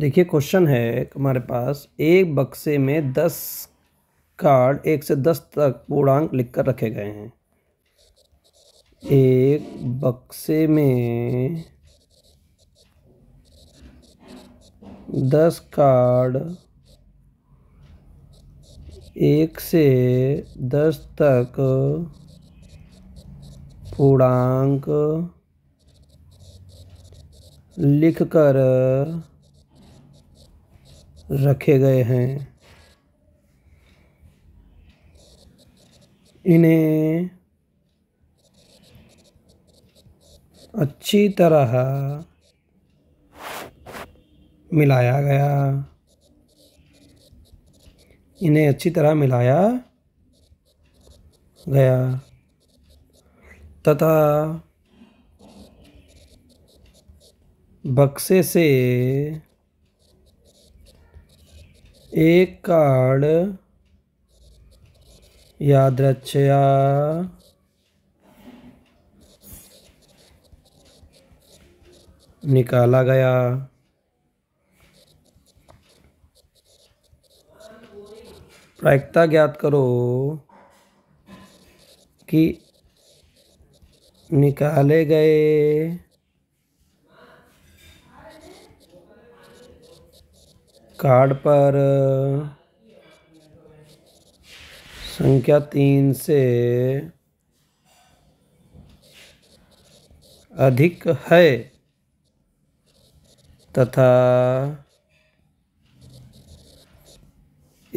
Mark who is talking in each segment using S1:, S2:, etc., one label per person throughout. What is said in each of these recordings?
S1: देखिए क्वेश्चन है हमारे पास एक बक्से में दस कार्ड एक से दस तक पूर्णांक लिख कर रखे गए हैं एक बक्से में दस कार्ड एक से दस तक पूर्णांक लिखकर रखे गए हैं इन्हें अच्छी तरह मिलाया गया इन्हें अच्छी तरह मिलाया गया तथा बक्से से एक कार्ड याद रचया निकाला गया प्रायिकता ज्ञात करो कि निकाले गए कार्ड पर संख्या तीन से अधिक है तथा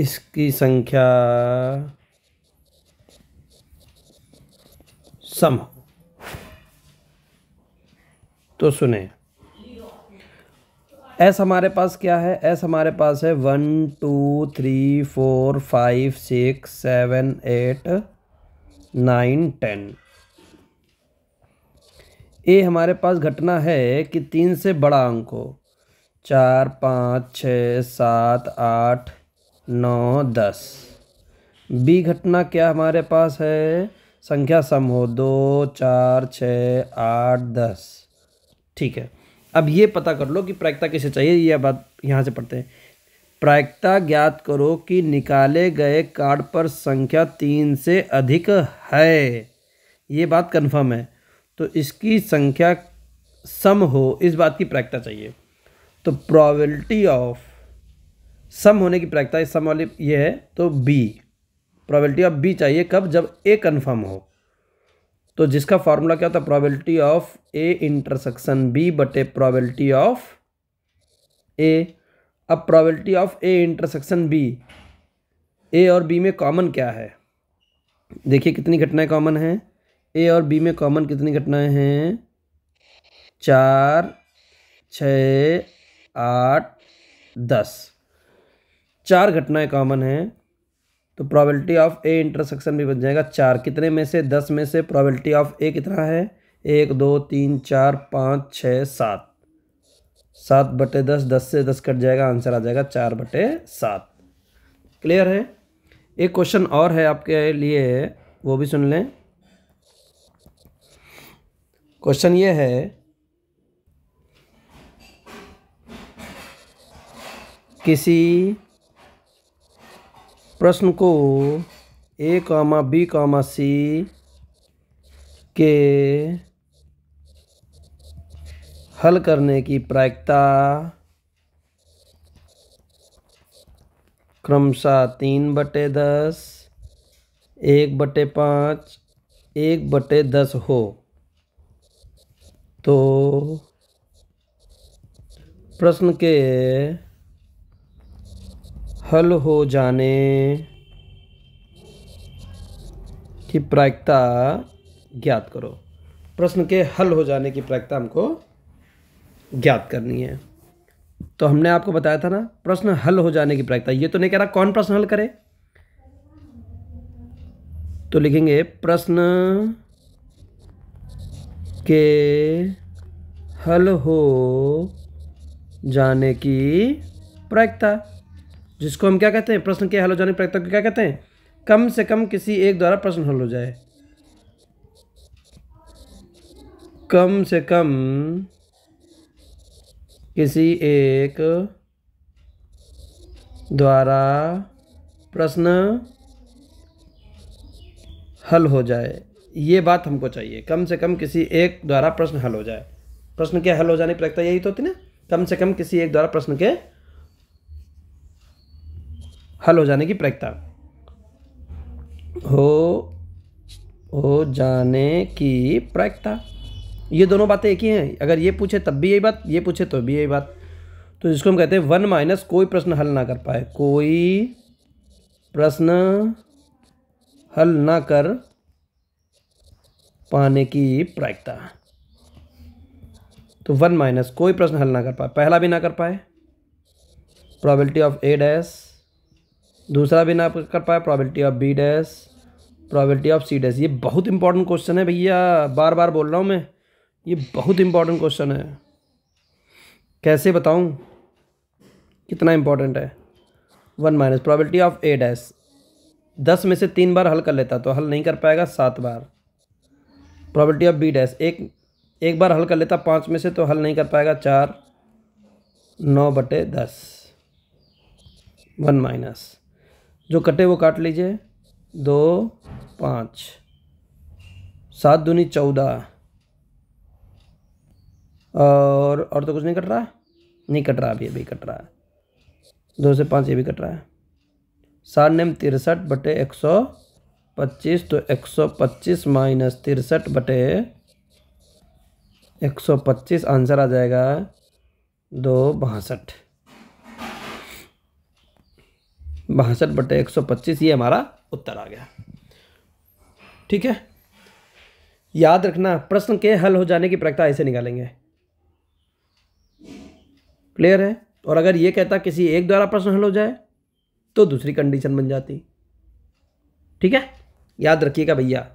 S1: इसकी संख्या सम तो सुने एस हमारे पास क्या है एस हमारे पास है one two three four five six seven eight nine ten A हमारे पास घटना है कि तीन से बड़ा अंक हो चार पाँच छ सात आठ नौ दस बी घटना क्या हमारे पास है संख्या सम हो दो चार छ आठ दस ठीक है अब ये पता कर लो कि प्रायिकता किसे चाहिए यह बात यहाँ से पढ़ते हैं प्रायिकता ज्ञात करो कि निकाले गए कार्ड पर संख्या तीन से अधिक है ये बात कन्फर्म है तो इसकी संख्या सम हो इस बात की प्रायिकता चाहिए तो प्रोबेबिलिटी ऑफ सम होने की प्रायिकता सम वाली ये है तो बी प्रोबेबिलिटी ऑफ बी चाहिए कब जब ए कन्फर्म हो तो जिसका फार्मूला क्या था probability of A intersection B बटे प्रोबेबिलिटी ऑफ ए अब probability of A intersection B A और बी में कॉमन क्या है देखिए कितनी घटनाएं कॉमन हैं ए और बी में कॉमन कितनी घटनाएं हैं चार छ आठ दस चार घटनाएं कॉमन हैं तो प्रॉबलिटी ऑफ ए इंटरसेक्शन भी बन जाएगा चार कितने में से दस में से प्रॉबिलिटी ऑफ ए कितना है एक दो तीन चार पाँच छः सात सात बटे दस दस से दस कट जाएगा आंसर आ जाएगा चार बटे सात क्लियर है एक क्वेश्चन और है आपके लिए वो भी सुन लें क्वेश्चन ये है किसी प्रश्न को ए कामा बी कामा सी के हल करने की प्रायिकता क्रमशः तीन बटे दस एक बटे पाँच एक बटे दस हो तो प्रश्न के हल हो जाने की प्रायिकता ज्ञात करो प्रश्न के हल हो जाने की प्रायिकता हमको ज्ञात करनी है तो हमने आपको बताया था ना प्रश्न हल हो जाने की प्रायिकता ये तो नहीं कह रहा कौन प्रश्न हल करे तो लिखेंगे प्रश्न के हल हो जाने की प्रायिकता जिसको हम क्या कहते हैं प्रश्न के हल हो जाने की प्रक्रिया को क्या कहते हैं कम से कम किसी एक द्वारा प्रश्न हल हो जाए कम से कम किसी एक द्वारा प्रश्न हल हो जाए ये बात हमको चाहिए कम से कम किसी एक द्वारा प्रश्न हल हो जाए प्रश्न के हल हो जाने की यही तो होती ना कम से कम किसी एक द्वारा प्रश्न के हल हो जाने की प्रायिकता हो हो जाने की प्रायिकता ये दोनों बातें एक ही हैं अगर ये पूछे तब भी यही बात ये पूछे तो भी यही बात तो जिसको हम कहते हैं वन माइनस कोई प्रश्न हल ना कर पाए कोई प्रश्न हल ना कर पाने की प्रायिकता तो वन माइनस कोई प्रश्न हल ना कर पाए पहला भी ना कर पाए प्रोबेबिलिटी ऑफ ए डैश दूसरा भी ना कर पाए probability of B dash probability of C dash ये बहुत इंपॉर्टेंट क्वेश्चन है भैया बार बार बोल रहा हूँ मैं ये बहुत इंपॉर्टेंट क्वेश्चन है कैसे बताऊँ कितना इंपॉर्टेंट है one minus probability of A dash दस में से तीन बार हल कर लेता तो हल नहीं कर पाएगा सात बार प्रॉबिलिटी ऑफ बी डैस एक एक बार हल कर लेता पाँच में से तो हल नहीं कर पाएगा चार नौ बटे दस वन माइनस जो कटे वो काट लीजिए दो पाँच सात दूनी चौदह और और तो कुछ नहीं कट रहा है नहीं कट रहा अभी ये भी कट रहा है दो से पाँच ये भी कट रहा है सात नेम तिरसठ बटे एक सौ पच्चीस तो एक सौ पच्चीस माइनस तिरसठ बटे एक सौ पच्चीस आंसर आ जाएगा दो बासठ बासठ बटे एक सौ पच्चीस ये हमारा उत्तर आ गया ठीक है याद रखना प्रश्न के हल हो जाने की प्रक्रिया ऐसे निकालेंगे क्लियर है और अगर ये कहता किसी एक द्वारा प्रश्न हल हो जाए तो दूसरी कंडीशन बन जाती ठीक है याद रखिएगा भैया